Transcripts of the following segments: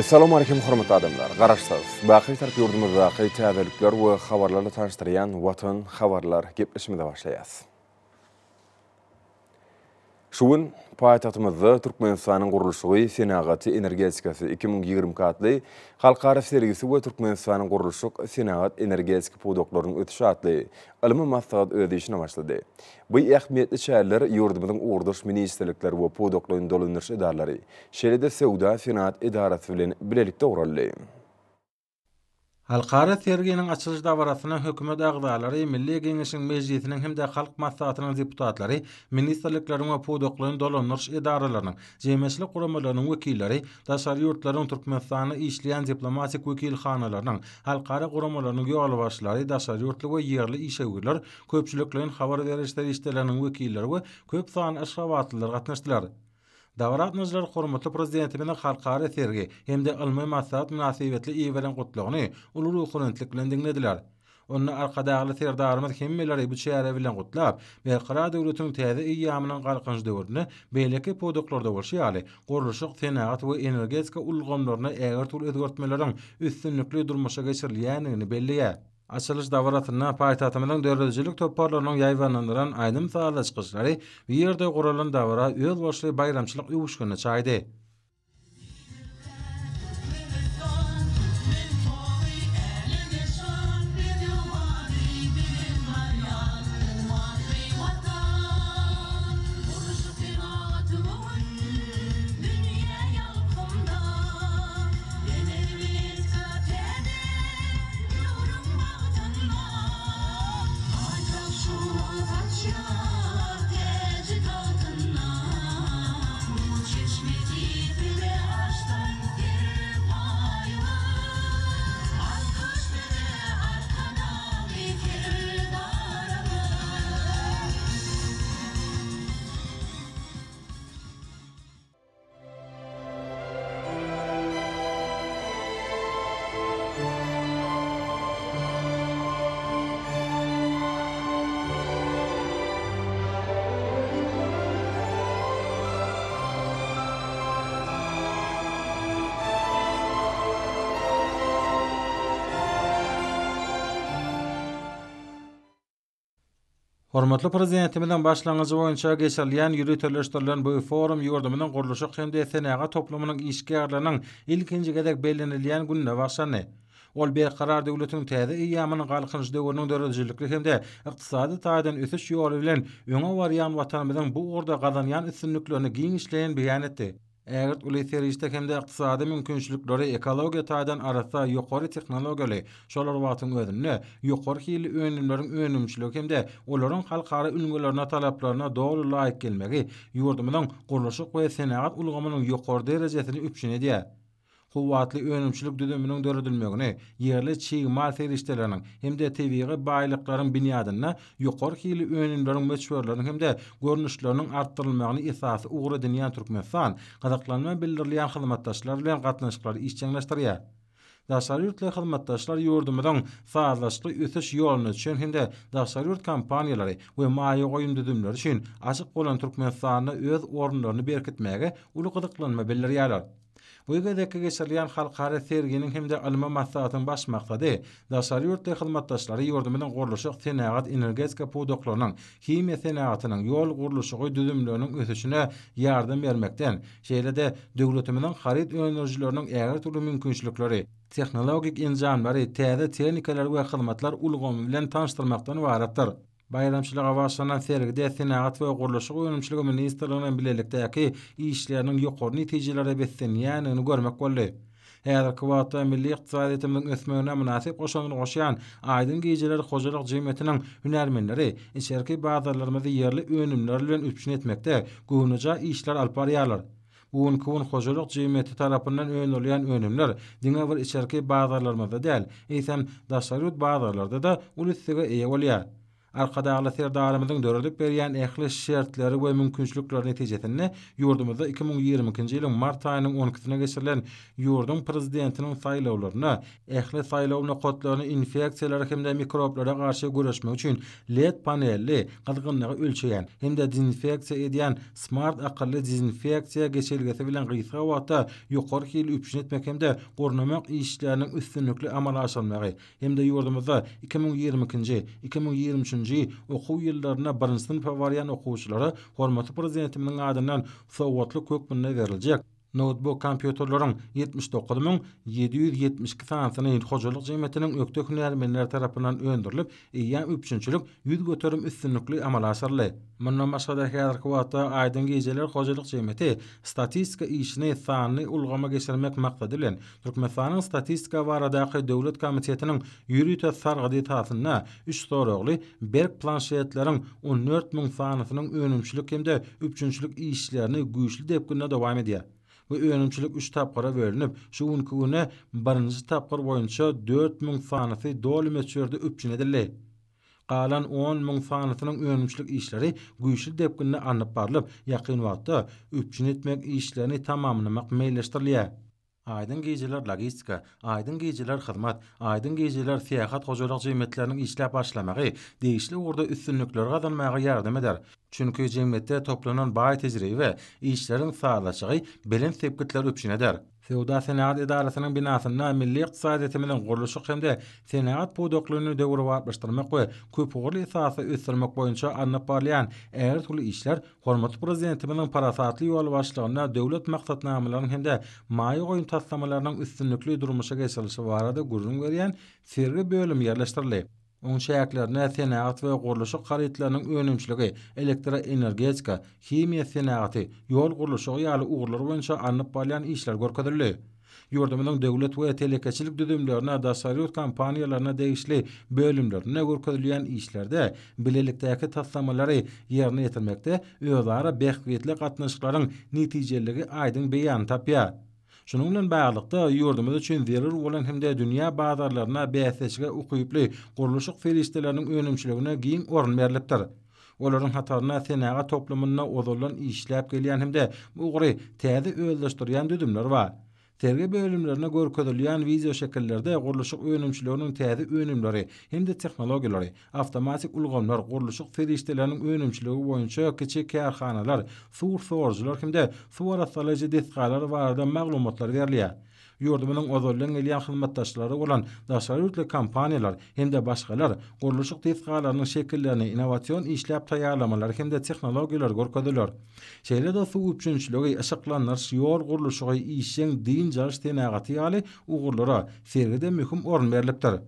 Assalamu e, alaykum hormat adamlar. Garaşsaz. Baqy tarap yurdumuzda qeyt täzelikler we habarlary tanıştyryan Watan habarlar gepleşmede başlaýas. Şuun paýtatymyzda Türkmenistanyň gurulşygy senagaty energetikasy 2020 katly halkara sergisi we Türkmenistanyň gurulşyk senagat energetik podoklaryny ötüşi atly ilmi maslahat öwredişine başlady. Bu ähmiýetli şäherler ýurdumyň urduş ministrlikleri we podoklaryň dolunyrşy edarlary, şeýle-de Sewda senagat edarat bilen birlikde Halkara Tergi'nin açılış davarasına hükümet ağdaları, Milli Gengişin Meclisi'nin hem de halk masrafatının ziputatları, ministerliklerin ve pudukların dolanırış idaralarının, cemesli kurumaların vekilleri, taşar yurtların Türk işleyen diplomatik vekil halkara kurumalarının yoğalı başları, yurtlu yerli işe uyurlar, köpçülüklerin haber verişleri işlerinin vekilleri ve köpçülüklerin haber verişleri Dawrat nozlar hormatly prezidenti bilen halkara tergi hemde ilmiy maslahat munasibetli iyi bilen gutlugyny ulur ruhunlyk bilen dinlediler. Onu arkada agly terdarymyz hemmeleri bu şehre bilen gutlap, beqara döwletiniň täze iýamynyň galqanç döwrüne beýleki podoklarda bolşy ýaly, gorluşyk senagat we energetika ulgamlaryna ägirtul edgertmeleriň üstünlikli durmuşa geçirilýänini Açılış davaratına paytatımının dörrözülük toparlarının yayvanlandıran aydın sağlaç kızları bir yerde kurulun davara üyel başlı bayramçılık uyuşkunu çaydı. Hormatly prezidentimiz bilen başlangyjy boýunça geçirilýän ýürütleşdirilýän bu forum ýurdumynyň gurluşy hem de senaga toplumynyň işgärlerini ilkinji gezek belirlenýän günde başlandy. Ol bir karar döwletiniň täze ýa-manyň galyň döwrüniň derejelikli hem de ykdysady taýdan ösüş ýoly bilen öňe bu orda gazanýan üstünlikleri giňişleýän beýan etdi. Eger bu literatürde hem iqtisadi mümkinçilikleri ekologiya taýdan arasa ýokary tehnologiýaly şolary wagtyň özünde ýokary hili önümlerin önümçiligi hemde olaryň halkara ünmelerine talaplaryna dogry laýyk gelmegi ýurdumyň gurluşy we senagat ulgamynyň ýokary derejesini üpjine edýär. kuwatly önümçülük düzeniniň döredilmegine, ýerli çyg mal serişdeleriniň hem de täbiýi baýlyklaryň binýadyna ýokarky ýyly önümçülük meçwerleriniň hem de görnüşleriniň artdyrylmagyny esasy ugry dünýä türkmenistan gadaqlanma bildirilýän hyzmatdaşlar bilen gatnaşyklary işçiňleşdirýär. Daşary ýurt hyzmatdaşlar ýurdumyň faýdalaşdygy ýetiş ýolyny üçin hem de daşary ýurt kompaniýalary we maýy goýun düzümleri üçin açyk bolan türkmenistanyň öz orunlaryny Bu deki geçirilen halkara terginin hem de alma mahtatın baş maqsadı da hyzmatdaşlary de xidmatdaşları yordumunun energetika podoqlarının kimya tenaqatının yol qurluşu güdümlərinin ötüşünə yardım vermekten şeylə de dövlətimizin xarid enerjilərinin əgər türlü mümkünçülükləri texnologik incanları təhdid texnikaları və xidmətlər ulğomu ilə tanıştırmaqdan varatdır. Baýlamçylyga başlanan sergide de sinagat we gurluşy ýönümçiligi ministrligine bilelikde ýa-ki işleriň ýokary netijelere beten, ýa onu görmek bolýar. Häzir kwatda milli ykdysadyň ösmegine münasip goşanyň goşan aýdym gejeleri hojalyk jemgyýetiniň hünärmenleri içerki baýdarlarymyzy ýerli önümler bilen üçin etmekde gowunja işler alyp barýarlar. Bu gün hojalyk jemgyýeti tarapyndan öňülýän önümler diňe bir içerki baýdarlarymyzda däl, eýsem ni daşary da ulussyga eýe bolýar. arkada ağla serdarımızın dörödük beriyen ehli şertleri ve mümkünçlükler neticesinde yurdumuzda 2022 yılın Mart ayının 12'sine geçirilen yurdun prezidentinin sayılavlarına, ehli sayılavlarına kodlarına infeksiyelere hem de mikroplara karşı görüşmek için led panelli kızgınlığı ölçeyen hem de dizinfeksiye ediyen smart akıllı dizinfeksiye geçirilgesi bilen gıysa vaatta ki ili üpşin etmek hem de korunamak işlerinin üstünlüklü amal hem de yurdumuzda 2022 2023 2-nji okuw ýyllaryna 1-nji sinif okuwçylara hormaty prezidentimiň adynan sowatly kök Notebook kompýuterlaryň 79772 sanatyny hojalyk jemetiniň ökdökünler menler tarapynyň öndürilip, ýa-ni 3-nçülük ýüz götürüm üstünlikli amala asarly. Munda maşgada häzirki wagtda aýdyň gezeler hojalyk jemeti statistika işini sanly ulgama geçirmek maksady bilen Türkmenistanyň statistika waradaky döwlet komitetiniň ýürüte sargydy taýdanyna 3 soragly berk planşetleriň 14000 sanatynyň önümçülik hemde 3-nçülük işlerini güýçli depkinde dowam edýär. we öňünçilik 3 tapgara bölünip, şu günkü güne 1-nji boýunça 4000 fanaty doly meçürde öpçün edildi. Qalan 10000 fanatynyň önümçilik işleri güýçli depkinde anyp barlyp, ýakyn wagtda öpçün etmek işlerini tamamlamak meýilleşdirilýär. Aydın gejiler logistika, aydın gejiler hizmet, aydın gejiler siyahat hojalyk jemetleriniň işläp başlamagy, değişli urda üstünlükler gazanmagy ýardam eder. Çünki jemette toplanan bay tejribe we işleriň saýlaşygy bilen sepkitler üçin eder. Sevda Senaat İdarasının binasında milli iqtisad etiminin gurluşuq hemde senat Pudoklu'nu devru varbaştırmak ve köp uğurlu isası üstürmek boyunca anna parlayan eğer tulu işler Hormat Prezidentiminin parasatlı yol başlığına devlet maksat namaların hemde mayı oyun taslamalarının üstünlikli durmuşa geçilişi varada gurrun veriyen sirri bölüm yerleştirilip. Onu şeýleklär näsenäat we gurluşy garyýetleriniň önümçiligi, elektroenergetika, kimya kimiýa ýol gurluşy ýaly uğurlar bilen şa anyp bolan işler görkezilýär. Ýurdumy bilen döwlet we telekäçilik düzümlerini da saýlyt kampaniýalaryna degişli bölümlerini görkezilýän işlerde bilelikdäki taslamalary ýerine ýetirmekde ýöwdara bekwetli gatnaşyklaryň beýan tapýar. Şonuňdan baý alyp gatnaşyjy verir üçin zerur bolan hemde dünýä bazarlaryna beýleşip okuyuply gurluşuk filistileriň önümçiligine giň orun berlipdir. Olaryň hatarına senaga toplumyna özgürlen iňişlep gelýän hemde bu gury tebi üýtlestirýän diýdiler Terge bölümlerine görkodulyan video şekillerde kuruluşuk önümçülerinin tezi önümleri, hem de teknologileri, avtomatik ulgamlar, kuruluşuk ferişteleriniň önümçülüğü boyunca kiçi kerhanalar, sur sorcular, hem de sur atalıcı diskalar varada maglumotlar verliya. Ýurdubynyň ozorlangylyam hyzmatdaşlary olan Daşary ýurtly kompaniýalar hem-de başgalar gurluşyk täzedenleriniň şekillerini innowasiýon işläp taýýarlamalary hem-de tehnologiýalara su Şeýle de 3-nji ýylyň ýaşyklanmagy, ýol gurluşy tenagati ali jaýda sergide da ýa-da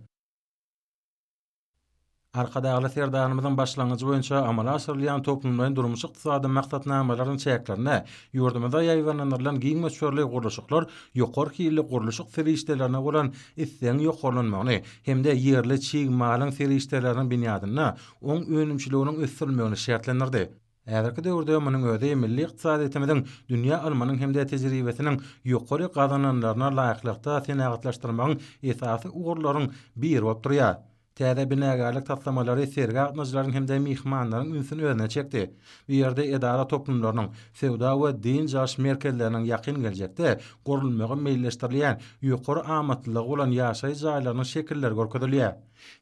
Arkada ağlı serdağımızın başlangıcı boyunca amala asırlayan toplumların durumuşu iktisadın maktatına amaların çayaklarına, yurdumuza yayvananlarla giyin meşverli kuruluşuklar, yukor kiyirli kuruluşuk seri işlerine olan isten yukorlanmağını, hem de yerli çiğ malın seri işlerinin binyadına, on ünümçülüğünün üstülmeğini şartlanırdı. Ädirki döwürde munyň öýde milli ykdysady etmeden dünýä almanyň hem de tejribesiniň ýokary gadananlaryna laýyklykda senagatlaşdyrmagyň esasy ugurlaryň biri bolup durýar. täze binägärlik taslamalary serga gatnaşlaryň hem-de mehmanlaryň ünsini özüne çekdi. Bu ýerde edara toplumlarynyň sewda we din jaş merkezlerinin ýakyn geljekde gorulmagy meýilleşdirilýän ýokary amatlyk bolan ýaşaý jaýlaryň şekilleri görkezilýär.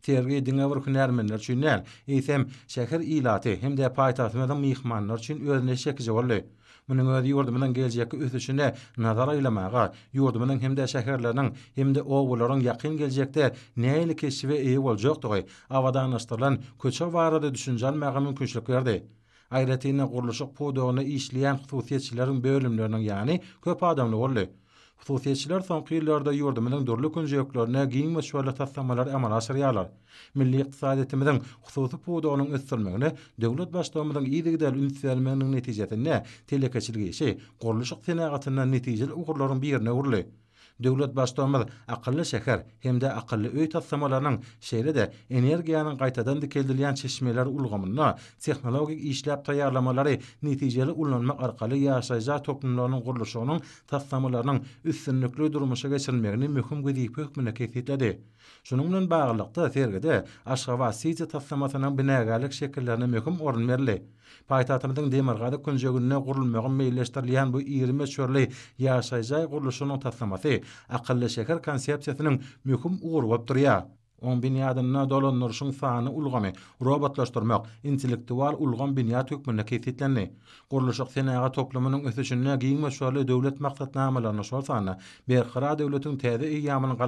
Tergi dinge bir hünärmenler üçin näl? Eýsem şäher ilaty hem-de paýtagtymyň mehmanlar üçin özüne çekiji bolýar. Bunun öýüňde ýurdu bilen geljek ösüşine nazar aýlamağa, ýurdu bilen hemde şäherleriň hemde owgularyň ýakyn geljekde näýeli keşiw we ýew boljak dogy, awadan ýastylan köçe wagtynda düşünjelmäge mümkinçilik berdi. Aýratyny gurluşyk podogyny işleýän hususiýetçileriň bölümleriniň, ýani köp adamly Hususiyetçiler son kıyırlarda yurda milyon dörlü künce yoklarına giyin ve şuarlı tatlamalar emal aşırıyalar. Milli iqtisadetimizin hususi puğda onun ıstırmağını, devlet başlamadan iyi de gidel ünsiyelmenin neticetine, telekeçilgeyişi, korluşuk senagatından neticeli uğurların bir yerine uğurluyor. Döwlet başdanmaz akyllı şäher hemde akyllı öý tassamalarynyň şeýlede energiýanyň gaýtadan dikeldilýän çeşmeler ulgamyna texnologik işläp taýýarlamalary netijeli ulanmak arkaly ýaşaýjak toplumlaryň guruluşynyň tassamalarynyň üstünlikli durmuşa geçirilmegini möhüm gödiýip hökmüne kesitledi. Şunun bilen baglykda sergide Aşgabat City tassamasynyň binagalyk şekillerine möhüm orun berildi. Paýtagtymyzyň demirgada künjegünde gurulmagyn meýilleşdirilýän bu 20 çörli ýaşaýjak guruluşynyň tassamasy akalla şeker konsepsiyasının mühüm uğru olup durya. On binyadan dolan nurşun sahanı ulgami, robotlaşdyrmak, intelektual ulgam binyat hükmünne keyfitlenni. Qurluşaq senaga toplumunun ötüşünne giyin maşarlı dövlet maqsatna amalana şol sahanı, berkara dövletin tədi iyamın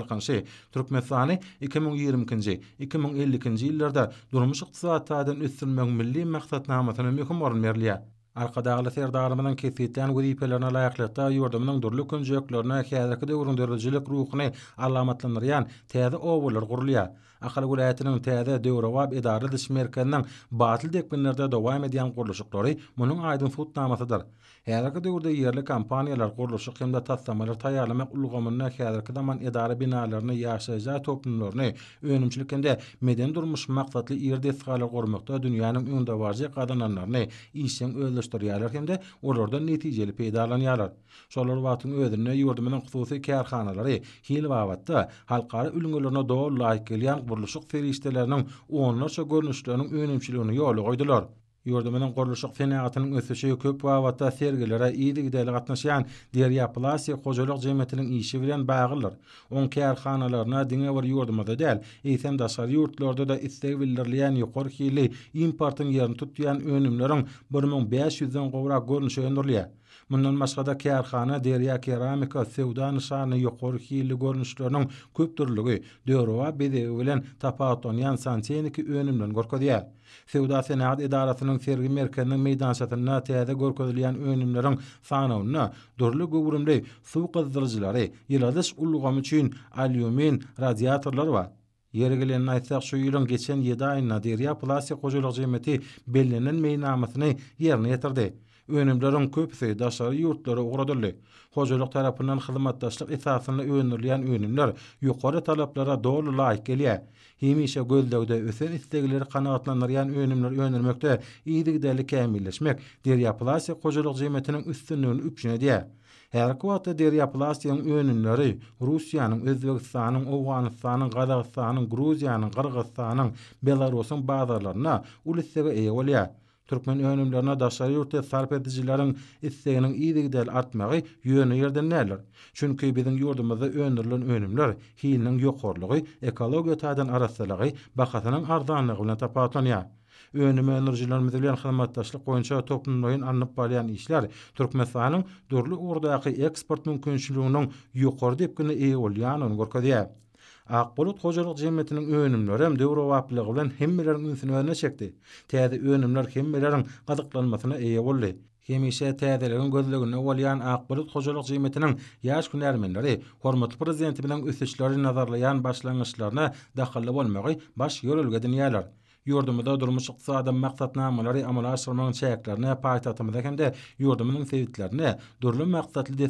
2020 nji 2050 nji ýyllarda durmuş tisatadın üstün mün mün mün mün Arka dağlı ter dağlamının kesitlen vazifelerine layaklıkta yurdumunun durlu künciyöklerine kezaki devrundurucilik ruhunu alamatlanır tezi overlar gurluya. Akhal gulayatının tədə dövrəvab idarlı dış merkəndən batil dekbinlərdə dovam ediyan qorluşuqları munun aydın futnamasıdır. Hərəkət dövrdə yerli kampaniyalar qorluşuq hem də tatsamalar tayarlamaq ulğamına hərəkət zaman idarə binalarını yaşayacaq toplumlarını önümçülükəndə medeni durmuş maqsadlı yerdə sıxalı qormaqda dünyanın öndə varcı qadınlarını işin öldürstoryalar hem də olurda neticeli peydalanyalar. Şolar vaqtın özünə yurdumun xüsusi kərxanaları hil vaqtda halqarı ülüngülərinə doğru layiq burluşuk feriştelerinin onlarca görünüşlerinin önümçülüğünü yolu koydular. Yurda menen gorluşuk fenaatynyň ösüşi köp wagtda sergilere iýdi gidelik atnaşýan Derya Plasi gojalyk jemetiniň işi bilen baglanýar. On kärhanalaryna diňe bir ýurdumda däl, eýsem de da isleg bildirilýän ýokary hili importyň ýerini tutýan önümleriň 1500 den gowrak öndürilýär. Mundan maskada kerxana, derya keramika, sevda nishanı yuqor hiyli görnüşlörnün köp türlügi döwrowa bide bilen tapaton santeniki önümden gorkodiya. Sevda senat idaratynyň sergi merkeziniň meýdan satyna täze gorkodylan önümleriň sanawyna durly gowrumly suw gazdyrjylary, ýelädiş ullugam üçin alyumin radiatorlar bar. Yergilen aýtsak şu ýylyň geçen 7 ýa-da plastik gojulyk jemeti bellenen ýerine ýetirdi. önümlerin köpsi daşarı yurtları uğradırlı. Hocalık tarafından hızımat daşlık ithasını önürleyen önümler yukarı talaplara doğru layık geliyor. Hemi işe gözdevde ösen istegileri kanaatlanır önümler önürmekte iyidik deli kemilleşmek der yapılasi kocalik cimetinin üstünlüğünü üpçüne diye. Her kuatı der yapılasiyon önümleri Rusya'nın, Özbekistan'ın, Oğanistan'ın, Kazakistan'ın, Gruzya'nın, Kırgızistan'ın, Belarus'ın, Belarus'ın, Türkmen önümlerine daşları yurtta sarp edicilerin isteğinin iyidik del artmağı yönü yerden neler. Çünkü bizim yurdumuzda önürlün önümler, hiyinin yokorluğu, ekologi otaydan arasalagi, bakatanın arzanlığı ile tapatlanıya. Önüme enerjilerin müdürlüyen hizmetdaşlık koyunca toplumluyun anlıp balayan işler, Türkmenistanyň mesanın durlu urdaki eksportmün künçlüğünün yukarı dipkini iyi ulyanın gorkadiyy. Akbulut hojalyk jemmetiniň önümleri hem döwre wapligi bilen hemmeleriň ünsini öne çekdi. Täze önümler hemmeleriň gadyklanmasyna eýe boldy. Hemişe täzeleriň gözlegini awalyan Akbulut hojalyk jemmetiniň ýaş günärmenleri, hormatly prezidenti bilen üstüçleri nazarlayan başlanyşlaryna dahil bolmagy baş ýörelgä dünýäler. yurdumda durmuş ıksa adam maksatna mulari amulari amulari sormanın şeyaklarına paytatamada kemde yurdumunun sevitlerine durlu maksatli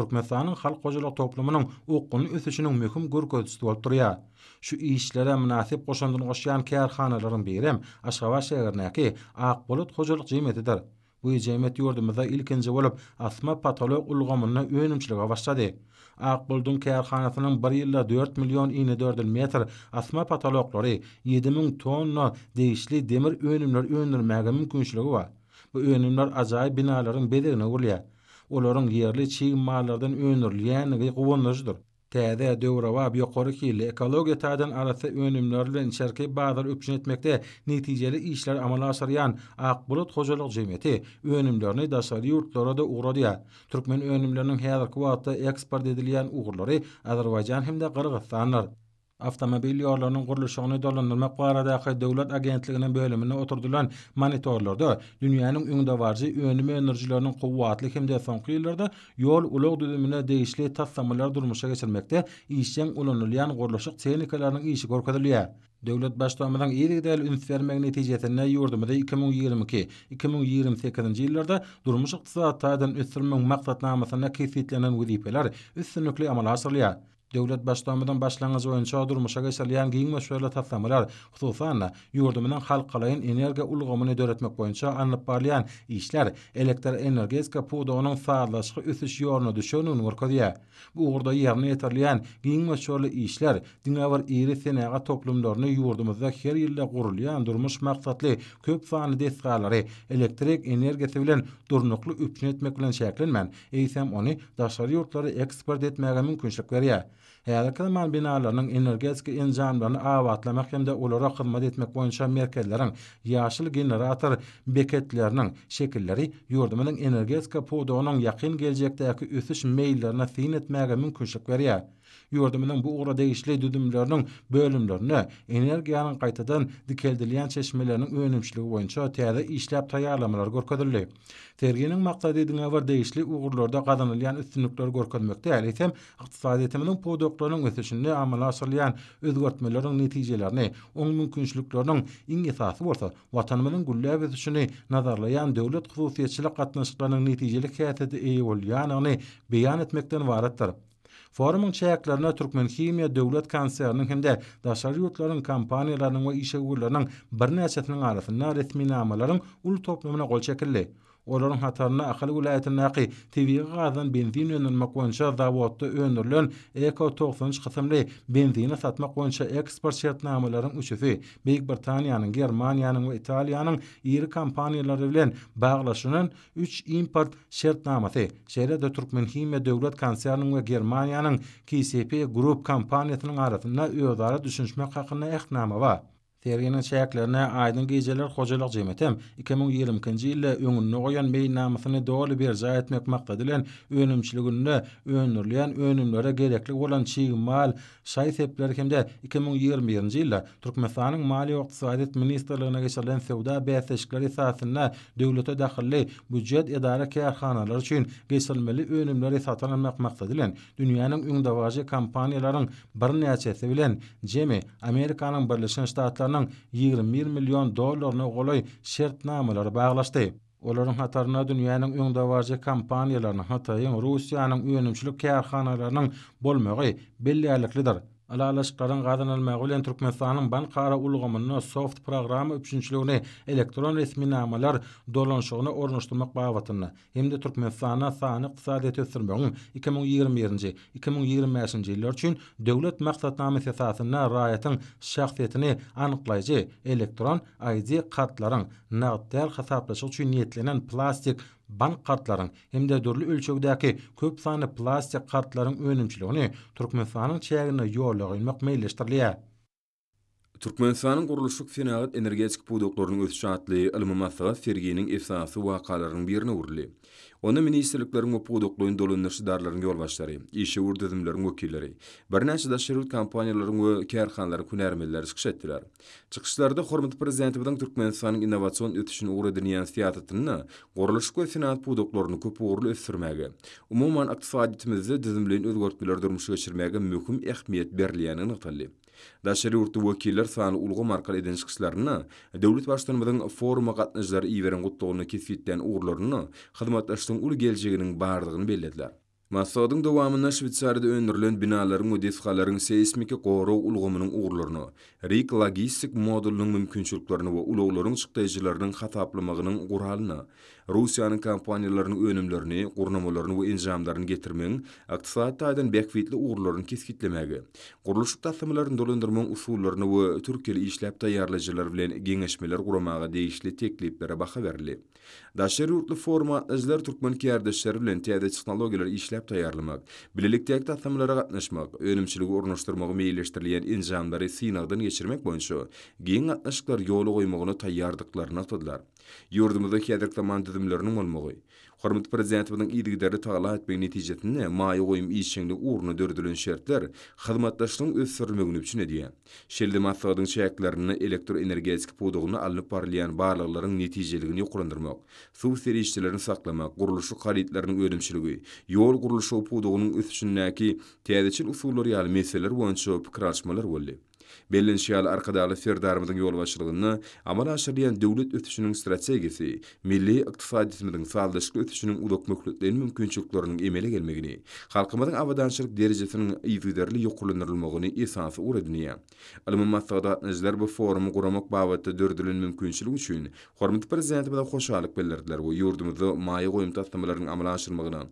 Türkmenistanyň halk hocalı toplumynyň uqqunun üsüşünün mühüm gür gür gür Şu işlere münasip koşandun oşyan kiyar birim aşgava şeylerine ki aqbolut hocalik Bu cimet yurdumuzda ilkinci olup asma patolog ulgomunna uyanumçilaga başladi. Akbuldun kerhanasının 1 yılla 4 milyon iğne dördül metr asma patologları 7000 tonna değişli demir önümler önlürmege mümkünçlüğü var. Bu önümler acayip binaların bedirine gulya. Olorun yerli çiğ mallardan önürlüyenliği kuvunlaşıdır. Täze döwrawa ýokary kili ekologiýa taýdan arasy önümler bilen şerki bazar üçin etmekde netijeli işler amala aşyrýan Akbulut Hojalyk Jemiyeti önümlerini daşary ýurtlara da ugrady. Türkmen önümleriniň häzirki wagtda eksport edilýän ugurlary Azerbaýjan hem-de avtomobil yollarının quruluşunu dolandırmak barada ýa-da döwlet agentliginiň bölümine oturdylan monitorlarda dünýäniň öňünde barjy önüme enerjilerini gowwatly hemde soňky ýyllarda ýol ulag düzümine degişli tassamalar durmuşa geçirmekde işçiň ulanylýan gorluşyk tehnikalarynyň işi görkezilýär. Döwlet başlamadan iýri däl üns bermek netijesinde ýurdumyzda 2022-2028-nji ýyllarda durmuş ykdysadyny ösdürmek maksatnamasyna kesitlenen wezipeler üstünlükli amal aşyrylýar. Döwlet başlamadan başlangaz oýunça durmuşa geçilýän giň meşhurly tapdamalar, hususan ýurdumyň halkalaryň energiýa ulgamyny döretmek boýunça anlyp barlaýan işler elektr energetika pudonyň faýdalaşygy ösüş ýoluna düşenini Bu ugurda ýerine ýetirilýän giň meşhurly işler dünýäwar ýeri senaga toplumlaryny ýurdumyzda her ýylda gurulýan durmuş maksatly köp sanly elektrik energiýasy bilen durnukly üpnetmek bilen şäklenmän, eýsem ony daşary ýurtlary eksport etmäge mümkinçilik berýär. Häzir kelmän binalarynyň energetiki enjamlaryny awatlamak hemde ulara hyzmat etmek boýunça merkezleriň ýaşyl generator beketleriniň şekilleri ýurdumynyň energetika podonyň ýakyn geljekdäki ösüş meýillerini syn etmäge mümkinçilik berýär. Yurdumunun bu uğra değişli düdümlerinin bölümlerine energiyanın qaytadan dikeldiliyen çeşmelerinin önümçlüğü oyunca teyze işlep tayarlamalar gorkadırlı. Tergenin maktad edine var değişli uğurlarda kadanılayan üstünlükler gorkadırmak değil item, aktisad etiminin podoklarının ötesini amel asırlayan özgörtmelerinin neticelerini, on mümkünçlüklerinin ingisası varsa vatanımının nazarlayan devlet kususiyetçilik katnaşıklarının neticelik hiyatı eyi olyanini beyan etmekten Forumun çäklerine Türkmen Kimya Döwlet Konsernining hemde daşary ýurtlaryň kompaniýalarynyň we işgörlerini bir näçetiniň arasynda resmi namalaryň ul toplamyna gol çekildi. Olaryň hatarna Akhal welaýatyny Naqi TV-ga gazan benzin ýönden makwansa zawotda öndürilen Eko 90 gysymly benzin satma bolsa eksport şertnamalaryň üçüsi Big Britaniýanyň, Germaniýanyň we Italiýanyň iri kompaniýalary bilen baglaşynyň 3 import şertnamasy. Şeýle-de Türkmenhime döwlet konsernyň we Germaniýanyň KSP Group kompaniýasynyň arasynda ýöwdara düşünşmek hakyna ehtnama bar. Tergenin şeýleklerine aýdyň gejeler hojalyk jemetem 2020-nji ýylda öňün nogoyan beýnamasyny dogry bir zat etmek maksady bilen öňümçiliginde öňürleýän öňümlere gerekli bolan çyg mal, şaýy sebäpler hemde 2021-nji ýylda Türkmenistanyň maliýe we iqtisadyýat ministrligine geçilen sewda beýleşikleri sahasynda döwlete daxyly budjet edara kärhanalary üçin geçilmeli öňümleri satanmak maksady bilen dünýäniň öňdäwazy kompaniýalaryň birnäçe sebäpleri bilen Jemi Amerikanyň Birleşen Ştatlary Amerikanyň 21 million dollaryny golaý şertnamalary baglaşdy. Olaryň hatarna dünýäniň öň dowarjy kompaniýalaryny, hatda Russiýanyň ünümçülik kärhanalarynyň bolmagy belli Alalashqaran gadanal almagulian Turkmenistanın bankara ulgumunu soft programı üçünçlüğünü elektron resmi namalar dolonşoğunu ornuşturmak bavatını. Hem de Turkmenistan'a sani qsadi tessirmeğun 2021 2025-ci iller üçün devlet maksatnami sesasını rayatın şahsiyetini anıqlayıcı elektron, ayzi qatlarin, nagtel xasablaşı üçün niyetlenen plastik bank kartlaryň hem-de dürli ölçekdäki köp sany plastik kartlaryň önümçiligini Türkmenistanyň çägine ýol ýaýmak meýilleşdirilýär. Türkmenistan'ın kuruluşu finalit energetik pudoklarının ötü çatlı ilmi masada Fergiyenin efsanası vakalarının birine uğurlu. Onu ministerliklerin o pudokluğun dolunlaşı darlarının yol başları, işe uğur dizimlerin o kirleri, barınaşı da şerit kampanyaların o kerhanları künermeliler çıkış ettiler. Çıkışlarda Hormat Prezidentibadan Türkmenistan'ın inovasyon ötüşün uğur ediniyen siyatatını, kuruluşu ve finalit kupu uğurlu öfsürmege, Umuman aktifadetimizde dizimliyini ötü ötü ötü ötü ötü ötü Daşary urtu wakiller sany ulgu markal eden çıkışlaryna, döwlet başlanmadan foruma gatnaşdyr iwerin gutdugyny kesitden urlaryny, xizmetdaşdyň ul geljeginiň bardygyny bellediler. Masodun dowamyna Şwitsariýada öndürilen binalaryň we desgalaryň seismiki gorag ulgamynyň ugurlaryny, rik logistik modulynyň mümkinçiliklerini we ulaglaryň çykdaýjylarynyň hataplamagynyň guralyny, Rusiyanın kompaniýalarynyň önümlerini, gurnamalaryny we injamlaryny getirmegiň, ykdysat taýdan bekwitli ugurlaryny keskitlemegi, guruluş tasmalaryny dolandyrmagyň usullaryny we türkeli işläp taýýarlajylar bilen geňeşmeler guramagy degişli teklipleri baha berildi. Daşary yurtlu forma özler türkmen kärdeşleri bilen tiyade tehnologiýalar işläp taýarlamak, bilelik täkde atamlara gatnaşmak, öňümçiligi ornaşdyrmagy meýilleşdirilýän injamlary synagdan geçirmek boýunça giň atnaşyklar ýoly goýmagyny taýýardyklaryny atdylar. Ýurdumyzda kädirlik tamandymlaryny bolmagy, Hormut prezidentinin iýdigdäri taýlan etmek netijesinde maýy goýum işçiňde urny dördülen şertler hyzmatdaşlygyň öz sürmegini üçin edýär. Şeldi maýsagynyň şäklerini elektro energetik podugyny alyp barlayan barlyklaryň netijeligini ýokurandyrmak, suw serişçilerini saklamak, gurulyşy garyplaryň ödümçiligi, ýol gurulyşy podugynyň üstünäki täzeçil usullary ýaly meseleler boýunça pikir alyşmalar Bellin şial arkadaşlı ferdarmadın yol başlığını amal aşırlayan devlet ötüşünün strategisi, milli iktisadisimizin sağlaşıklı ötüşünün uluk mükletlerinin mümkünçüklerinin emele gelmegini, halkımızın avadanşırık derecesinin izgiderli yokulunurulmağını esansı uğradini. Alımın masada atnacılar bu forumu kuramak bavatta dördülün mümkünçülü üçün, hormat prezidenti bada bellerdiler bu yurdumuzu mayı goyum tatlamalarının amal aşırmağına,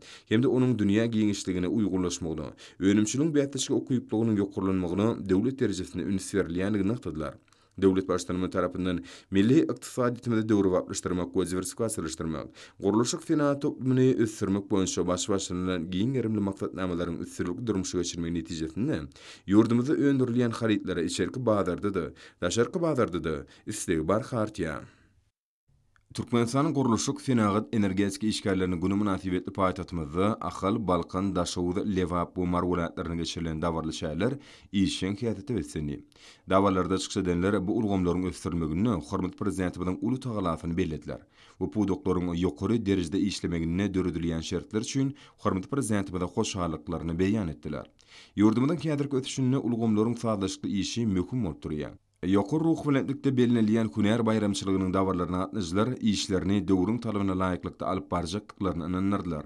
onun dünya giyinişliğine uygunlaşmağına, önümçülün devlet ünsi verilýändigi Devlet Döwlet başlanymy tarapyndan milli iqtisadi ýetimde döwri wapdyrmak we diversifikasiýalaşdyrmak, guruluşyk finansy toplumyny ösdürmek boýunça baş başlanan giň gerimli maksatnamalaryň üstünlük durmuşy geçirmek netijesinde ýurdumyzda öndürilýän haritlere içerki bazarda da, daşarky bazarda da istegi bar hartýa. Turkmenistan'ın gorluşuk finagat energetski işgallarini günü münatib etli payet Akhal, Balkan, Dashaud, Levap, bu marvulatlarini geçirilen davarlı şeyler iyişen kiyat etib etsini. Davarlarda bu ulgomlarun östürme gününü Xormut Prezidentibadan ulu tağalafini bellediler. Bu bu doktorun yokuri derecde işlemi gini dörü dörü dörü dörü dörü dörü dörü beyan dörü dörü dörü dörü dörü dörü iyişi Yokur ruh bilenlikde bellenilen Kunar bayramçylygynyň dawarlaryna hatnyzlar işlerini dowrun talapyna laýyklykda alyp baryjyklaryny nämelerdiler.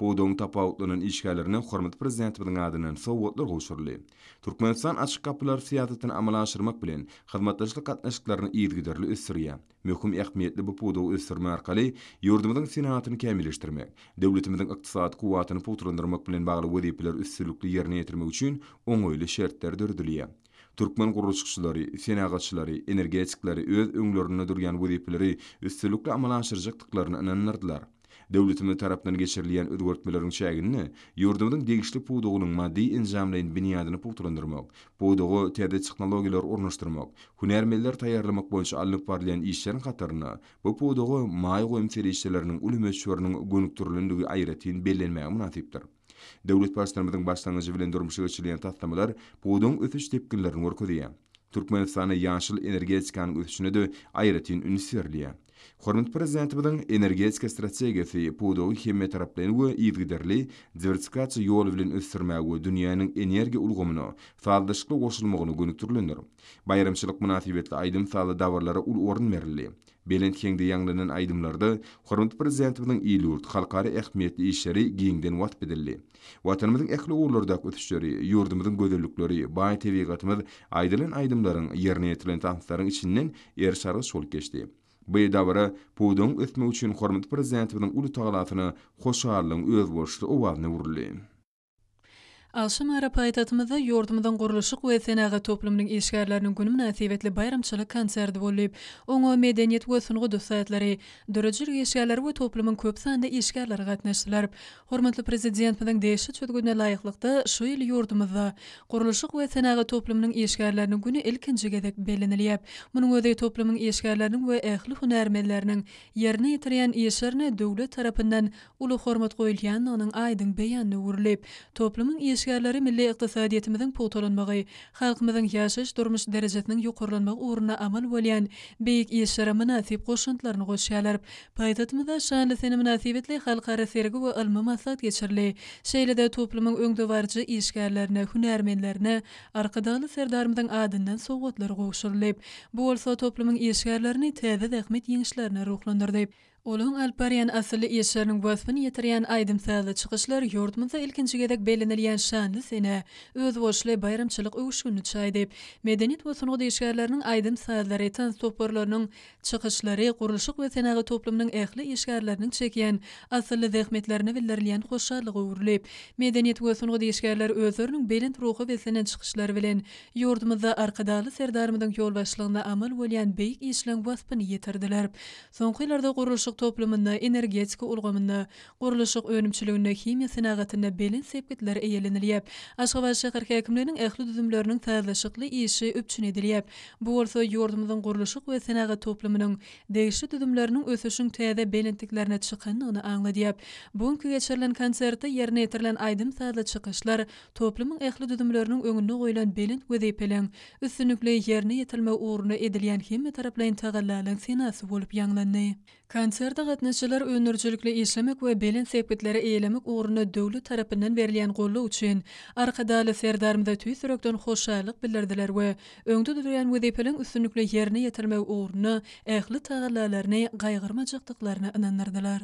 Bu dow tapawutlaryň işgärlerini hormat Prezidentiň adynyň soýgutlar goýşurdy. Türkmenistan açyk gapylar syýasatyny amala aşyrmak bilen, hyzmatdaşlyk gatnaşyklaryny ýetgiderli ösdürýär. Möhüm we ähmiýetli bu dow ösürme arkaly ýurdumyzyň senagatyny kämilleşdirmek, döwletimiziň ykdysady güwatyny güýçlendirmek bilen baglywdypler islegli ýerine ýetirmek üçin oň şertler Türkmen gurulçuçulary, senagatçylary, energetikleri öz öňlerini durýan bu ýepleri üstünlikle amala aşyrjakdyklaryny inandyrdylar. Döwletimiz tarapdan geçirilýän ödgörtmeleriň şägini ýurdumyň degişli puwdugynyň maddi enjamlaryn binýadyny puwtrandyrmak, puwdugy täze tehnologiýalar ornaşdyrmak, hünärmenler taýýarlamak boýunça alyp barlayan işleriň gatarna bu puwdugy maýgoýum terişçileriniň ulumy şöhrüniň gönüp turulandygy aýratyn bellenmäge munasypdyr. Döwlet başlanmadan başlanyjy bilen durmuşa geçilen tatlamalar buwdun ötüş tepkinlerini görkezýär. Türkmenistanyň ýaşyl energetikanyň ötüşüne de aýratyn ünsiýerliýär. Hormat prezidentimiň energetika strategiýasy Pudo Himmet taraplaryny we ýygyderli diversifikasiýa ýol bilen ösdürmäge we dünýäniň energiýa ulgamyny faýdalyşykly goşulmagyny gönükdirilendir. Bayramçylyk münasibetli aýdym saly ul orun berildi. Belen kengde yanglanan aydımlarda Hormat Prezidentimizin iyili urt halkari ehmiyetli işleri giyingden vat bedilli. Vatanımızın ehli uğurlardak ötüşleri, yurdumuzun gözüllükleri, bayi tevigatımız aydılan aydımların yerine yetilen tahtların içinden sol er Bu dawra Pudun ötme üçin hormat prezidentinin uly taglatyny hoşgarlygyň öz boşly wurly. Alşı ara paytatımıza yordumdan qorluşuq ve senaga toplumnyn eşgarlarnyn günü münasibetli bayramçılık konserdi bolib. Ongo medeniyet ve sunu dosayatları, dörücül eşgarlar ve toplumun köpsanda eşgarlar gatnaşdılar. Hormatlı prezident mədən deyşi çötgünə layiqlıqda şu il yordumda. ve senaga toplumnyn eşgarlarnyn günü ilkinci gedek belinilyyib. Mün gudu gudu gudu gudu gudu gudu gudu gudu gudu gudu ulu xormat gudu gudu gudu gudu işgärleri milli iqtisadiyetimizin putolunmağı, xalqimizin yaşış durmuş derecetinin yukurlanmaq uğruna amal voliyan, beyik iyişlere münasib qoşantlarını qoşyalar. Paytatmıda şanlı seni münasibetli xalqara sergi ve ilmi masat geçirli. Şeylede toplumun öngdü varcı işgärlerine, hünermenlerine, arkadağlı serdarımdan adından soğutları Bu olsa toplumun işgärlerini tezid dəxmet yenişlerine ruhlandırdip. Olung Alparian asli yeşerin wasbyn yetirian aydym sazy çıqışlar yurdumuzda ilkinji gedek belenilýän şanly sene öz wosly bayramçylyk öwüşgünü çay dep medeniýet we sunugy işgärläriniň aydym sazlary etan soporlarynyň çıqışlary gurulşyk we senagy toplumynyň ähli işgärläriniň çekýän asly zähmetlerini bildirilýän goşşarlyk öwrülip medeniýet we sunugy işgärläri özleriniň belin ruhy we senen çıqışlary bilen yurdumuzda arkadaly serdarmydyň ýol başlygyna amal bolýan beýik işleň wasbyny ýetirdiler. Soňky ýyllarda gurulşyk ýaşyl toplumyna, energetika ulgamyna, gurluşyk önümçüligine, kimýa synagatyna belin sepetler eýelenilýär. Aşgabat şäher häkimleriniň ähli düzümleriniň täzeşikli ýeşi üpçün edilýär. Bu bolsa ýurdumyzyň gurluşyk we synagat toplumynyň degişli düzümleriniň ösüşiň täze belinliklerine çykanyny aňla diýip, bu günkü geçirilen konsertde ýerine etirilen aýdym täze çykyşlar toplumyň ähli düzümleriniň öňüne goýulan belin we depeleň üstünlikli ýerine ýetirilme ugruny edilen kimi taraplaryň tagallalaryň senasy bolup ýanglandy. Konserda qatnaşçylar önürjülükle işlemek we belin sepetleri eýlemek ugruny döwlet tarapyndan berilen gollu üçin arkadaly serdarmda tüýsürekden hoşçaýlyk bildirdiler we öňde durýan wezipeliň üstünlikle ýerine ýetirmek ugruny ähli taýgalalaryna gaýgyrmajaklyklaryna inandyrdylar.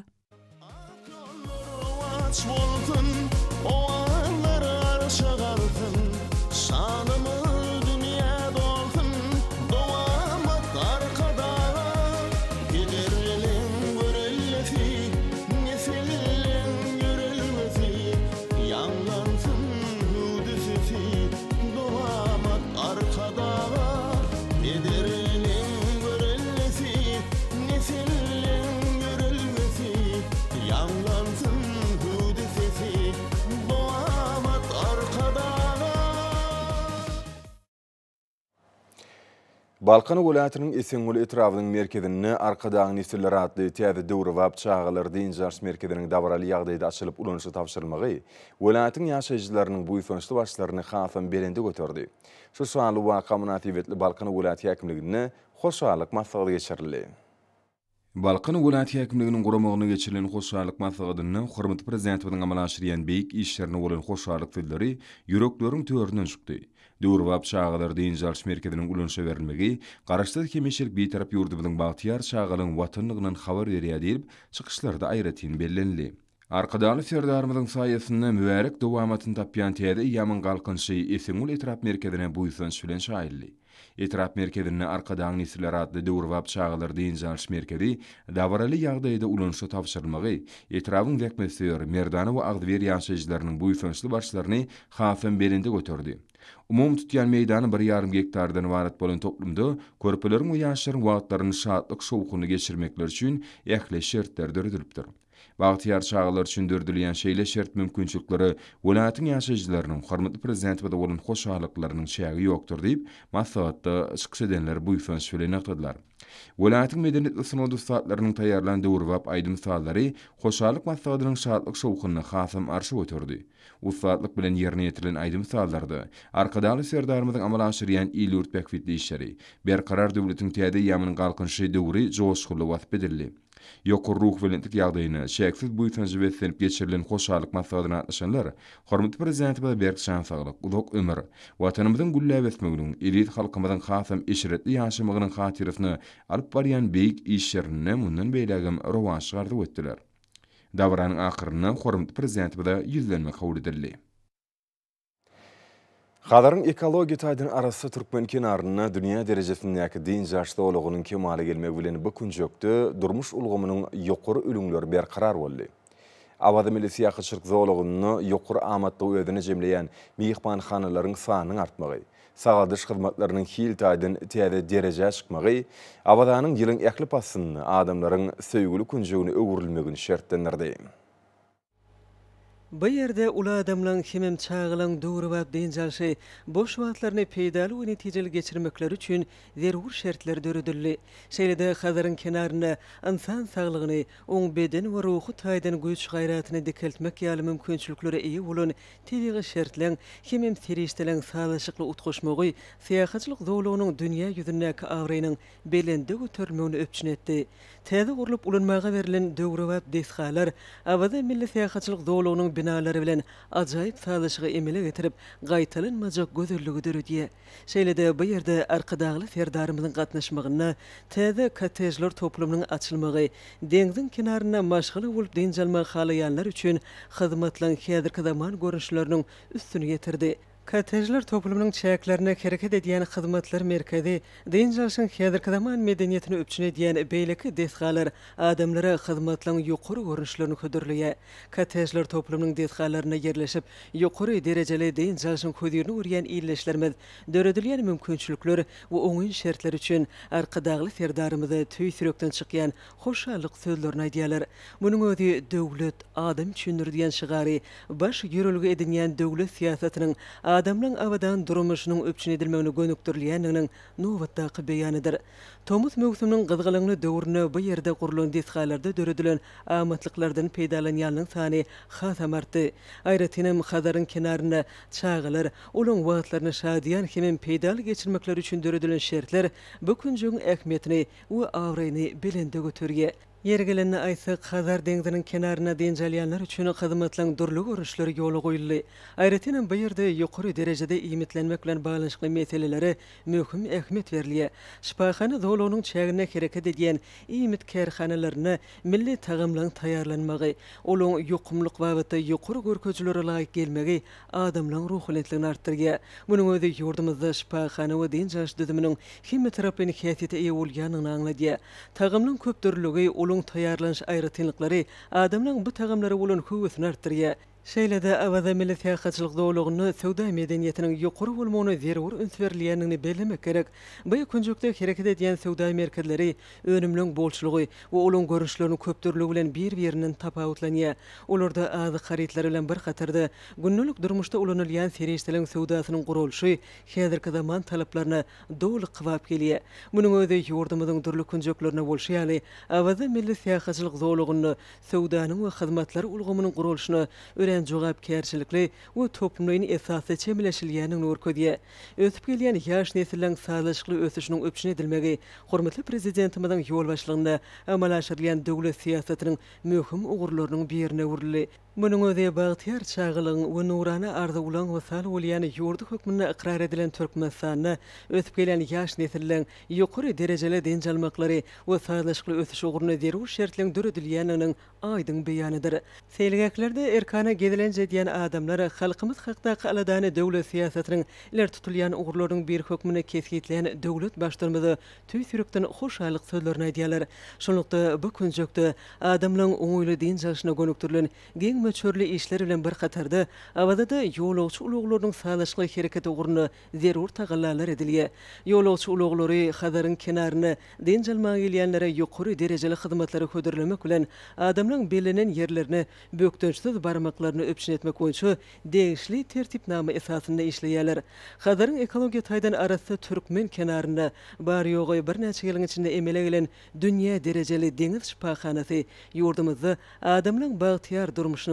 Balkan Ulaatrının Esengul Etrafının merkezini arkadağın nesiller adlı tiyazı dövru vab çağalar deyincars merkezinin davarali yağdaydı açılıp ulanışı tavşırılmağı, Ulaatın yaşayıcılarının bu ifönçlü başlarını khafın berendi götürdi. Şu sualı va kamunativetli Balkan Ulaat yakimliginini khosualik mafagalı geçerli. Balkan Ulaat yakimliginin gromoğunu geçerliğinin khosualik mafagalıdını khormatı prezidentin amalashiriyy amalashiriyy amalashiriyy amalashiriyy amalashiriyy amalashiriyy Dürwap wap çağılar diýen jalş merkeziniň ulanşa berilmegi, garaşdyr kemeşilik bir tarap ýurdybyň xabar çağılyň watanlygynyň habar berýär diýip, çykyşlarda aýratyn bellenli. Arkadan ferdarmyň saýasyna müwärik dowamatyn tapýan täri esimul etrap merkezine bu ýsyn şülen şaýly. Etrap merkezini arkadan nisler adly dur wap çağılar merkezi davarali ýagdaýda ulanşa tapşyrmagy, etrapyň rekmesi ýer merdanyň we agdyber ýansyjlarynyň bu ýsynçly başlaryny haýfen berinde Umum tutyan meydanı bir ýarym gektardan varat toplumda körpeleriň we ýaşlaryň wagtlaryny şatlyk şowkuny geçirmekler üçin ähli şertler dörüdilipdir. Vaatiyar çağlar üçin dördülýän şeýle şert mümkinçilikleri welaýatyň ýaşajylarynyň hormatly prezident we onuň hoşgalyklarynyň şeýagy ýokdur diýip maslahatda çykyş edenler bu ýüzden söýlen ýatdylar. Welaýatyň medeniýet ýsnady saatlarynyň taýýarlandygy wagt aýdym şatlyk ustalyk bilen ýerine ýetirilen aýdym salardy. Arkadaly serdarmyň amala aşyrýan ýurt bäkwitli işleri, ber karar täze täde ýamynyň galkynşy döwri jogşgurly wat bedirli. Ýokur ruh bilen tik ýagdaýyny, şäksiz bu ýetnäjbe senip geçirilen goşalyk maksadyna atlaşanlar, hormatly prezident bilen berk şan saglyk, uzak ömür, watanymyň gullaw etmegiň, elit halkymyň hasam işretli ýaşamygynyň hatirisini alyp barýan beýik işlerini mundan beýlegim rowan çygardyp ötdiler. davraning axirini hormat prezident bilan yuzlanma qabul edildi Qadarın ekologiya taydın arası dünya derecesindeki din jaşda oluğunun kemali gelmek bilen bu kunjöktü, durmuş ulgumunun yokur ülünlör karar olli. Avada milisi yakışırkza oluğununu yokur сағадыш қызматларының хил тайдын тәді дереже шықмағы, абаданың елің әкліп асын адамларың сөйгілі күн жөңі өңірілмегін Bu yerde ula adamlan kimim çağılan doğru vaat şey, boş vaatlarını peydalı ve neticeli geçirmekler üçün zerur şertler dörüdürlü. Şeyle de kenarına ansan sağlığını, on beden ve ruhu taydan güç gayratını dikeltmek yali mümkünçlükleri iyi olun, tiviqi şertlen, kimim teriştelen sağlaşıklı utkoshmogui, siyahatçılık zoluğunun dünya yüzyüzünün dünya yüzyüzünün dünya yüzyüzünün dünya yüzyüzünün dünya yüzyüzünün dünya yüzyüzünün dünya yüzyüzünün binalary bilen ajaýyp falyşygy emele getirip gaýtalyn majak gözürligi dürüdi. Şeýlede bu ýerde arkadaşly ferdarymyzyň gatnaşmagyny, täze kotejler toplumynyň açylmagy, deňziň kinarynda maşgaly bolup deňzelme halyýanlar üçin hyzmatlaryň häzirki zaman görnüşleriniň üstüne getirdi. Kateriler toplumunun чаякларына hareket ediyen hizmetler merkezi, Dinjalşın Hedirkadaman medeniyetini öpçün ediyen beylikli desgalar, adamlara hizmetlerin yukarı görünüşlerini hüdürlüye. Kateriler toplumunun desgalarına yerleşip, yukarı dereceli Dinjalşın hüdürünü uğrayan iyileşlerimiz, dörödülyen mümkünçülükler ve onun şertler için arka dağlı serdarımızı tüy sürekten çıkayan hoşallık Bunun ödü dövlet adam çünür diyen baş yürülgü adamlaryň awadan durumuşunun öpçün edilmeğini gönüktürliyenin nuvatta qı beyanıdır. Tomut mögtümünün qızgılığını dövrünü bu yerde qurluğun detkallarda dörüdülün amatlıqlardan peydalan yalın tani xatamartı. Ayretinim xadarın kenarını çağılır, ulan vaatlarını şadiyan hemin peýdal geçirmekler üçin döredilen şertler bu cün ekmetini, o avrini, o avrini, Yergelenne aýsak qazar deňziniň kenarına denjelýänler üçin hyzmatlaryň durly görüşleri ýoly goýuldy. Aýretinem bu ýerde ýokary derejede iýmitlenmek bilen baglanyşly meselelere möhüm ähmiýet berilýä. Şipahany dolunyň çägine hereket edýän iýmit kerhanalaryny milli tagamlaň taýýarlanmagy, olyň ýokumlyk wagty ýokary görkezlere laýyk gelmegi adamlaň ruhulatlygyny artdyrýa. Munyň özü ýurdumyzda şipahany we denjaş düzüminiň himmetrapyny hiýetde ýewulýanyny aňladýa. Tagamlaň köpdürligi olyň onun tayarlanış ayrı tinlikleri, adamların bu tağımları olan Şeýle de awaza millet häýatçylyk dowlugyny söwda medeniýetiniň ýokary bolmagyny zerur ünsberliýänini bellemek gerek. Bu günçükde hereket edýän söwda merkezleri önümliň bolşlygy we ulun görüşlerini köpdürlük bilen bir-birini tapawutlanýar. Olarda ady haritalar bilen bir hatarda günnülük durmuşda ulanylýan ferişteliň söwdasynyň gurulşy häzirki zaman talaplaryny dowly gwap gelýär. Munyň özi ýurdumyň durly günçüklerini bolşýaly. Awaza millet häýatçylyk dowlugyny söwdanyň we hyzmatlar ulgamynyň gurulşyny bilen jogap kärçilikli u toplumyň esasy çemleşilýänini görkezdi. Ötüp gelýän ýaş nesilleriň saýlaşykly ösüşiniň öpçüne edilmegi, hormatly prezidentimiziň ýol başlygynda amala aşyrylan döwlet siýasatynyň möhüm ugurlarynyň birine urly. Munun öde bagtiyar çağılın we nurany arda ulan we sal ulyan yurdu hukmuna iqrar edilen türkmen sanı ötüp gelen ýaş netirlen yuqury derejeli denjalmaqlary we sarlaşqly ötüş ugruny deru şertlen dürüdilyanynyň aýdyň beýanydyr. Selgäklerde erkana gedilen diýen adamlar halkymyz hakda galadany döwlet siýasatynyň iler tutulýan ugrulorunyň bir hukmuna kesgitlen döwlet başdyrmady tüý sürükden hoşaýlyk sözlerini aýdýarlar. Şonukda bu günjekde adamlaryň oňuly denjalşyna gönükdirilen geň әмме төрле эшләр белән бер катарда авада да юлаучы улугларның салышлы хәрәкәте урыны зәрур тәгалләләр edilge. Yolawçy ulug'lary Hazarın kenaryny den jalmagyýanlara ýokary derejeli hyzmatlary hödürlemek bilen adamlaryň belenen ýerlerini bökdönçsiz barmaklaryny öpşin etmek boýunça degişli tertipnama esasynda işleýärler. Hazarın ekologiýa taýdan arasy türkmen kenaryny bar ýogy bir näçe ýylyň içinde emele gelen dünýä derejeli deňiz şipahanasy ýurdumyzda adamlaryň bagtyar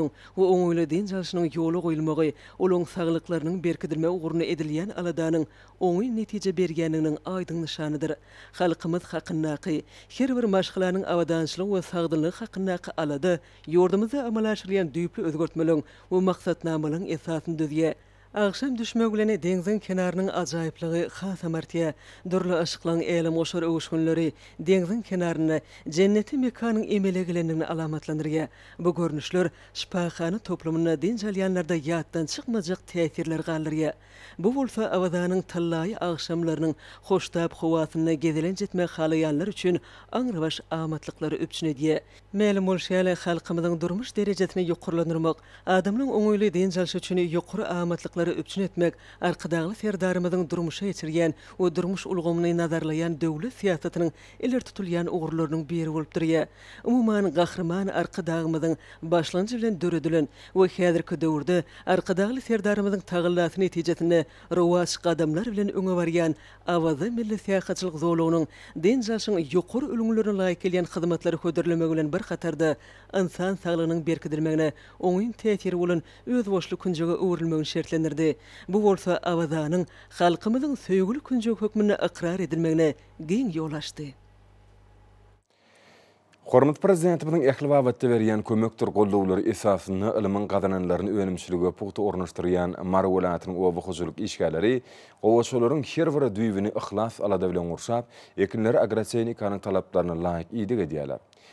Ýaşaşynyň we öňüle den jaşynyň ýoly goýulmagy, olaň saglyklarynyň berkidilme ugruny edilýän aladanyň öňüň netije bergeniniň aýdyň nişanydyr. Halkymyz haqyna haqy, her bir maşgylanyň awadanyşlyg we sagdylyk haqyna haqy alady, ýurdumyzda amalaşylan düýpli özgörtmeliň we maksatnamalaryň esasyny düzýär. Ağşam düşmögüleni denizin kenarının acayiplığı xatamartya, durlu aşıqlan elim oşur oğuşunları denizin kenarını cenneti mekanın emelegilenin alamatlanırga. Bu görnüşlör, şpahanı toplumuna din jaliyanlarda yaddan çıkmacaq teyfirlər qalirga. Bu vulfa avadanın tallayi aqşamlarının xoştab xoatını gedilin jitme xalayanlar üçün anravaş amatlıqları öpçünü diye. Meli molşiyali xalqamadın durmuş derecetini yukurlanırmaq, adamlun unuyli din jalşi yukur amatlıqlar ýaşlary üçin etmek arkadaşly ferdarymyzyň durmuşa geçirgen o durmuş ulgamyny nazarlayan döwlet siýasatynyň eler tutulýan ugrulorynyň biri bolup durýar. Umumyň gahrymany arkadaşymyzyň başlanjy bilen döredilen we häzirki döwürde arkadaşly ferdarymyzyň taýgylanyşy netijesinde rowaş gadamlar bilen öňe barýan awazy milli siýasatçylyk zolugynyň den jaşyny ýokur ulgamlaryna laýyk gelen hyzmatlary köderlemek bilen bir qatarda insan saglygynyň berkidirmegine oňyň täsiri bolan öz başly künjegi öwrülmegini Bu bolsa awazanyň halkymyzyň söýgüli künjük hökmüne ikrar edilmegine giň ýol açdy. Hormat prezidentimiň ähli wagtda berýän kömekdir goldawlar esasyny ilmin gazananlaryny önümçiligi pukty ornaşdyrýan Mar welaýatynyň owa hozurluk işgärleri owaşolaryň her biri düýbini ihlas ala dowlan gurşap, ekinleri agrotehnikanyň talaplaryna laýyk iýdi gidýärler.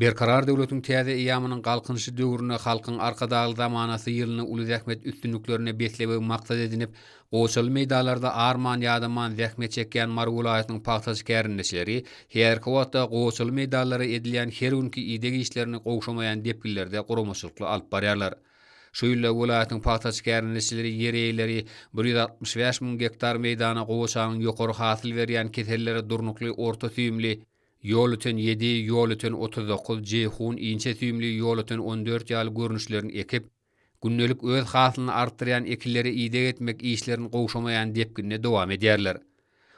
Bir karar devletin tiyade iyamının kalkınışı dövrünü halkın arka dağlı da manası yılını ulu zekmet maksat edinip, Oçal meydalarda Arman Yadaman zekmet çekken Marvulayet'nin pahtas kerrindesileri, her kovatta Oçal meydalara edilyen her unki idegi işlerini kovşamayan depkilerde kuromosuklu alp bariyarlar. Şöyle Oçal'ın pahtas kerrindesileri yeri eyleri 165.000 hektar meydana kovşanın yokoru hasyl berýän veriyy veriyy veriyy Yol 7, yol 39, Ceyhun, İnçe tümli, yol 14 yal görünüşlerini ekip, günnelik öz hasılını arttırayan ekilleri ide etmek işlerin qoğuşamayan depkinine devam ederler.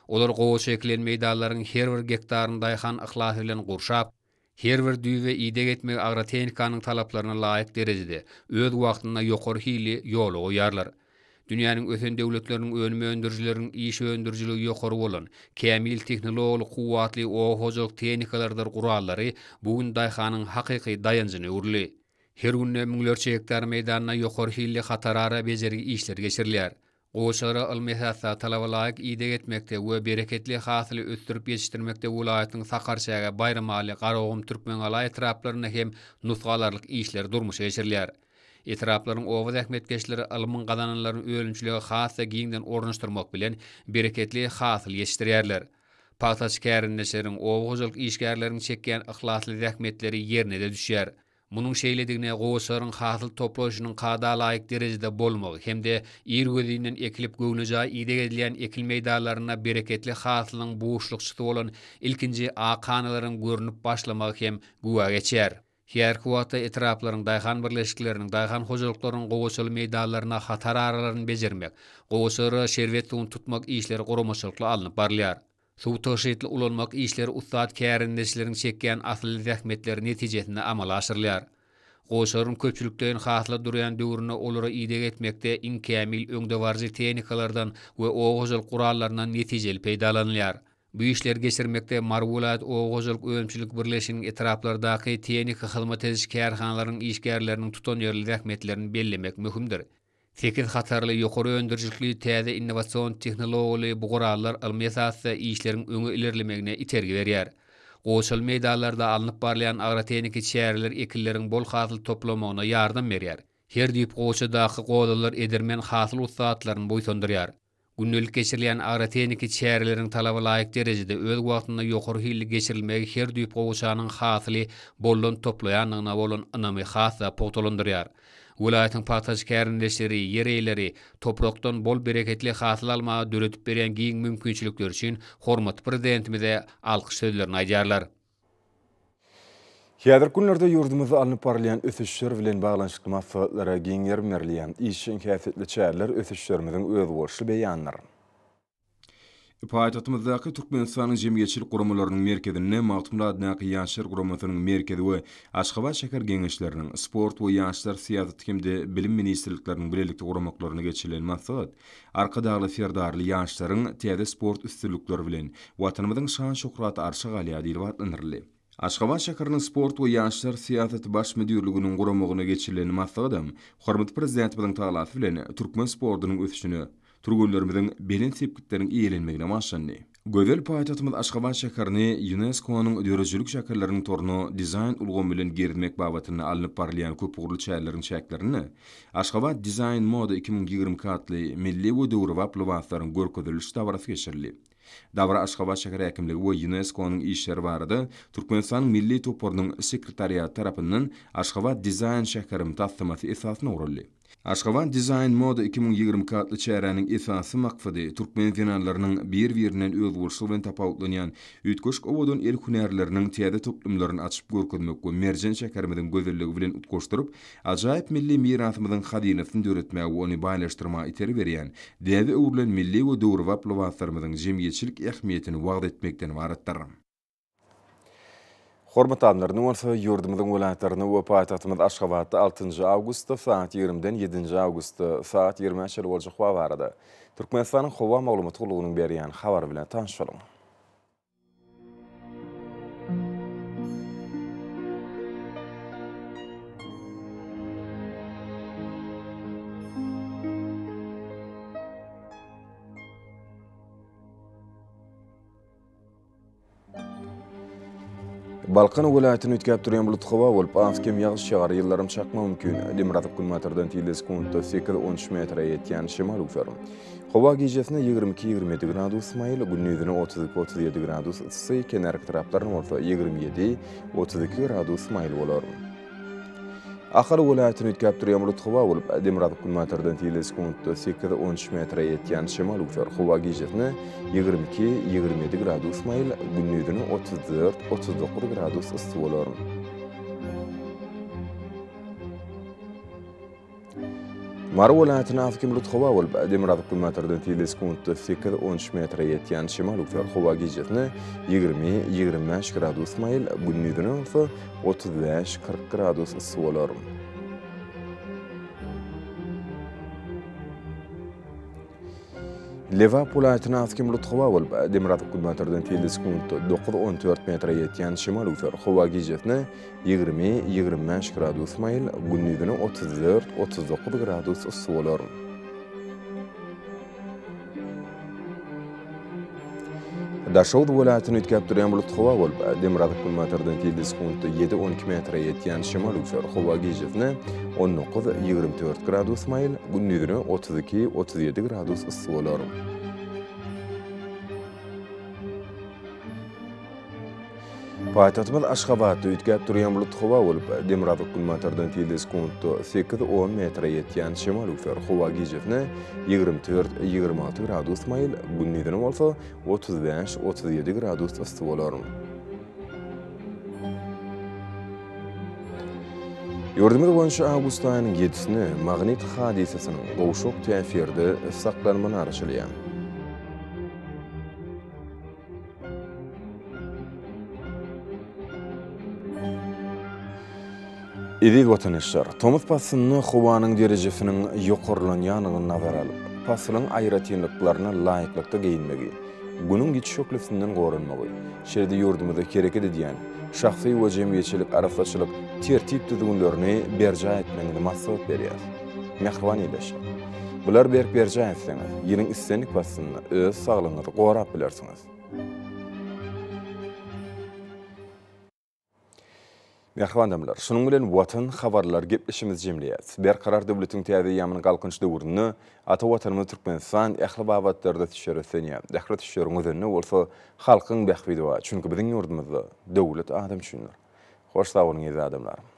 Olar qoğuş ekilen meydalların her bir gektarın dayxan ıxlas ilen qurşap, Her bir düýbe ýede getmek agrotehnikanyň talaplaryna laýyk derejede öz wagtyna ýokary hili yolu uyarlar. Dünyanın ösen devletlerinin önüme öndürücülerinin iyişi öndürücülüğü yokarı olan, kemil, teknoloğlu, kuvvetli, o hocalık, teknikalardır kuralları bugün dayxanın haqiqi dayancını uğurlu. Her günne münglör çeyekler meydanına yokarı hilli hatarara becerik işler geçirliler. Oçara ılmihatsa talavalaik iyide etmekte ve bereketli hasili öztürüp yetiştirmekte ulayetinin sakarçaya bayramali, karoğum, türkmen alay, türkmen alay, türkmen alay, Etraplaryň owaz ähmetgeçleri ilmin qadananların öwrünçiligi hassa giňden ornaşdyrmak bilen bereketli hasyl ýetirýärler. Paýtaçkäriň näşeriň owgozlyk işgärläriniň çekýän ihlaslı zähmetleri yerne de düşýär. Munyň şeýledigine gowşaryň hasyl toplaşynyň gada laýyk derejede bolmagy hem de ýer gözüniň eklip göwnäjä ýerde edilen ekil meýdanlaryna bereketli hasylyň buwşlukçy bolan ilkinji aqanalaryň görünüp başlamagy hem guwa geçer. Hier kuwata etraplaryň daýhan birleşikleriniň daýhan hojalyklarynyň gowşul meýdanlaryna hatar aralaryny bejermek, gowşara şerwetligini tutmak işleri gormaşlykly alınıp barlar. Suw toşetli ulanmak işleri ustad käärindeşleriň çekýän asly zähmetleri netijesinde amala aşyrylýar. Gowşaryň köpçülikden hatla durýan döwrüne olara ideg etmekde inkämil öňde tehnikalardan we ogozul qurallardan netijeli peýdalanylýar. Bu işler geçirmekte Marvulat Oğuzuluk Öğümçülük Birleşinin etraplardaki teyenik hılmat ediş kerhanların işgerlerinin tuton yerli rahmetlerini bellemek mühümdür. Tekin hatarlı yukarı öndürcülüklü tədi innovasyon teknologili bu qurallar almesatsa işlerin öngü ilerlemekine itergi veriyar. Qoşul meydallarda alınıp barlayan agratehniki çeyarlar ekillerin bol xatlı toplamona yardım veriyar. Her dip qoşu daxı qoşu daxı qoşu daxı qoşu Günnel geçirilen ara teniki çäherlerin talaby laýyk derejede öz wagtynda ýokur hili geçirilmegi her düýp gowşanyň hasyly bolun toplaýanyna bolun anamy hasa potolundyrýar. Wilayatyň partaj käriňleşleri, ýereýleri, toprakdan bol bereketli hasyl alma döretip beren giň mümkinçilikler üçin hormat prezidentimize alkyş sözlerini Hiýadyr günlerde ýurdumyzda alnyp barlaýan ösüşler bilen baglanşykly maksatlara giň ýer berilýän işin häsiýetli çäherler ösüşlerimiziň öz gorşly beýanlar. Paýtatymyzdaky Türkmenistanyň jemgyýetçilik guramalarynyň merkezinde maglumat adnaky ýaşlar guramasynyň merkezi we Aşgabat şäher geňişleriniň sport we ýaşlar siýasaty hemde bilim ministrliklerinin birlikde guramaklaryna geçirilen maksat arka daglı ferdarly ýaşlaryň täze sport üstünlikleri bilen watanymyzyň şan şöhrat arşa galýa diýip Aşgabat şäheriniň sport we ýaşlar siýasaty baş müdürliginiň guramagyna geçirilen maslahatam, hormat prezident bilen taýlaty bilen türkmen sportunyň öýüşüni, türgünlerimiziň belin sepkitleriniň iýelenmegine maşanly. Gözel paýtatymyz Aşgabat şäherini UNESCO-nyň döwletçilik şäherleriniň torunu dizayn ulgam bilen gerilmek babatyny alınıp barlaýan köp gurulmuş şäherleriniň şäklerini Aşgabat Design Mode 2020 katly milli we döwür waply wagtlaryň görkezilişi tabarasy Davra Aşgabat şehri häkimligi we UNESCO-nyň işleri barada Türkmenistan Milli Toparynyň sekretariaty tarapyndan Aşgabat dizayn şehri mutassymaty esasyny urulýar. Aşgabat dizayn moda 2020 katly çäranyň esasy makfady Türkmen finanslarynyň bir-birinden öwrüşli we tapawutlanýan ýetgeşik owadan el hünärleriniň täze toplumlaryny açyp görkezmek we merjen şäkermiň gözelligi bilen utgoşdyryp, ajaýyp milli miratymyň hadinetini döretmäge we ony baýlaşdyrmaga iteri berýän, diýdi öwrülen milli we döwrüp aplawatlarymyň jemgyçilik ähmiýetli wagt etmekden waraýdaryn. Hormat edýärin, Türkmenistanyň welaýatynyň we paýtagtymyz Aşgabatda 6 njy awgusta 7-nji awgusta saat 20-den ýerimden wagtda. Türkmenistanyň howa maglumat ýerimden berýän habar bilen ýerimden Balkan vilayatyny ötkäp duran bulut howa bolup, ans kim ýagyş ýyllarym çakma mümkin. Demiratyp gülmatardan tiýle sekundda 13 metre ýetýän şemal ugyrym. Howa gejesine 22-27 gradus maýyl, günnüzüne 32-37 gradus ýetýän ýerki taraplaryň orta 27-32 gradus maýyl bolar. Akhara wulayetin ütkab tur yamru txuwa wulub demrad kulmater dinti ilis kundu 13 metra yetkian shimal ufer xuwa gijetini 22-22 gradus mail gündüydünü 34-39 gradus istu olorun. marg'ilon atrofi kimlut havo bo'lib demirad hukumatidan tilis kunut fikr 13 metr yetgan shimol uklar havo gijitni 20 25 градус mayl bunni 30 35 40 градус суолорм Leva pulaýtyna aski mutxowa bol demirat kulmatordan 50 sekund 914 metre ýetýän şimal ufer howa gejetni 20 20 gradus mail gündüzüni 34 39 gradus ussy bolar. dashovd viloyatini o'tkazib turgan bo'lib xovovul demrad kilometrdan keldi sekundda yetti o'n ikki metrga yetgan shimol uchar xovagijevni o'n to'qqiz yigirma gradus mayl gündüzünü 32-37 gradus ıssı olur. Paýtagtymyz Aşgabatda ýetgäp durýan bulut howa bolup, demirada gunmatardan tildes kuntu 8-10 metr ýetýän şemal ufer howa gejetne 24-26 gradus mail, gündeden bolsa 35-37 gradus ysy bolar. Yurdumda bolan avgust aýynyň 7-sini magnit hadisasynyň gowşuk täsirinde saklanmagyna arşylýan. Ede gotanışlar, tomuz pasınını xubanın derecesinin yokurluğun yanıgın nabar alıp, pasılın ayrı tiyinliklerine layıklıkta giyinmegi, gunun git şoklifsinden gorunmegi, şerdi yurdumu da kereke de diyan, şahsi vajem yeçelik, arafaçılık, tertip tüdyunlarını berca etmeni de masalat beriyas. Mekhruvani Bular berk öz Mehriban damlar, şunun bilen watan xabarlar gepleşimiz jemleýär. Bir karar döwletiň täze ýamyny galkynç döwrüni ata watanymy Türkmenistan ähli babatlarda tüşere seni. Dehre tüşere bolsa halkyň bähwidi we çünki biziň ýurdumyzda döwlet adam düşünür. Hoş sagyň ýa adamlar.